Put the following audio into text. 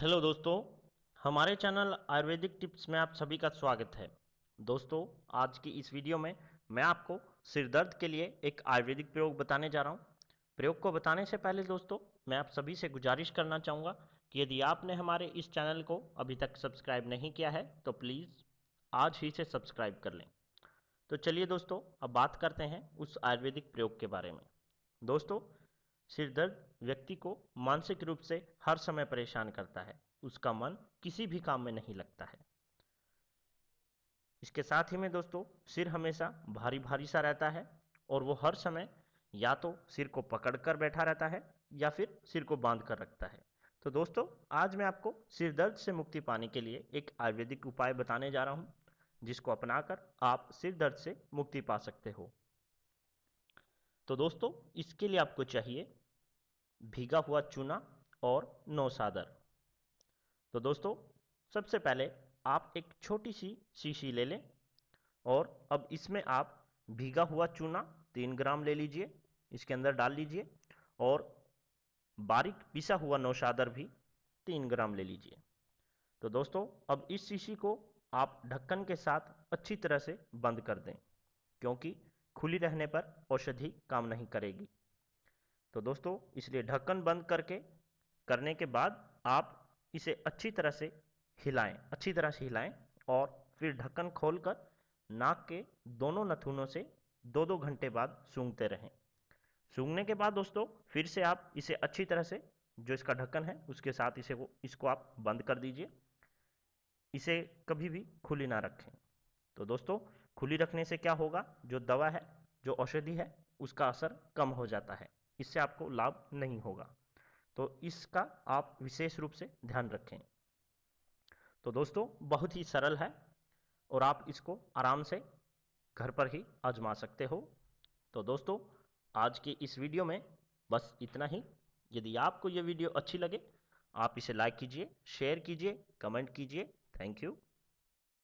hello दोस्तों हमारे channel Ayurvedic tips में आप सभी का स्वागत है दोस्तों आज की इस वीडियो में मैं आपको सिरदर्द के लिए एक आयुर्वेदिक प्रयोग बताने जा रहा हूँ प्रयोग को बताने से पहले दोस्तों मैं आप सभी से गुजारिश करना चाहूँगा कि यदि आपने हमारे इस चैनल को अभी तक सब्सक्राइब नहीं किया है तो प्लीज़ आज ही से सब्सक्राइब कर लें तो चलिए दोस्तों अब बात करते हैं उस आयुर्वेदिक प्रयोग के बारे में दोस्तों सिर दर्द व्यक्ति को मानसिक रूप से हर समय परेशान करता है उसका मन किसी भी काम में नहीं लगता है इसके साथ ही में दोस्तों सिर हमेशा भारी भारी सा रहता है और वो हर समय या तो सिर को पकड़ कर बैठा रहता है या फिर सिर को बांध कर रखता है तो दोस्तों आज मैं आपको सिर दर्द से मुक्ति पाने के लिए एक आयुर्वेदिक उपाय बताने जा रहा हूँ जिसको अपनाकर आप सिर दर्द से मुक्ति पा सकते हो तो दोस्तों इसके लिए आपको चाहिए भीगा हुआ चूना और नौसादर तो दोस्तों सबसे पहले आप एक छोटी सी शीशी ले लें और अब इसमें आप भीगा हुआ चूना तीन ग्राम ले लीजिए इसके अंदर डाल लीजिए और बारीक पिसा हुआ नौशादर भी तीन ग्राम ले लीजिए तो दोस्तों अब इस शीशी को आप ढक्कन के साथ अच्छी तरह से बंद कर दें क्योंकि खुली रहने पर औषधि काम नहीं करेगी तो दोस्तों इसलिए ढक्कन बंद करके करने के बाद आप इसे अच्छी तरह से हिलाएं अच्छी तरह से हिलाएं और फिर ढक्कन खोलकर नाक के दोनों नथुनों से दो दो घंटे बाद सूंघते रहें सूंघने के बाद दोस्तों फिर से आप इसे अच्छी तरह से जो इसका ढक्कन है उसके साथ इसे को इसको आप बंद कर दीजिए इसे कभी भी खुली ना रखें तो दोस्तों खुली रखने से क्या होगा जो दवा है जो औषधि है उसका असर कम हो जाता है इससे आपको लाभ नहीं होगा तो इसका आप विशेष रूप से ध्यान रखें तो दोस्तों बहुत ही सरल है और आप इसको आराम से घर पर ही आजमा सकते हो तो दोस्तों आज के इस वीडियो में बस इतना ही यदि आपको ये वीडियो अच्छी लगे आप इसे लाइक कीजिए शेयर कीजिए कमेंट कीजिए थैंक यू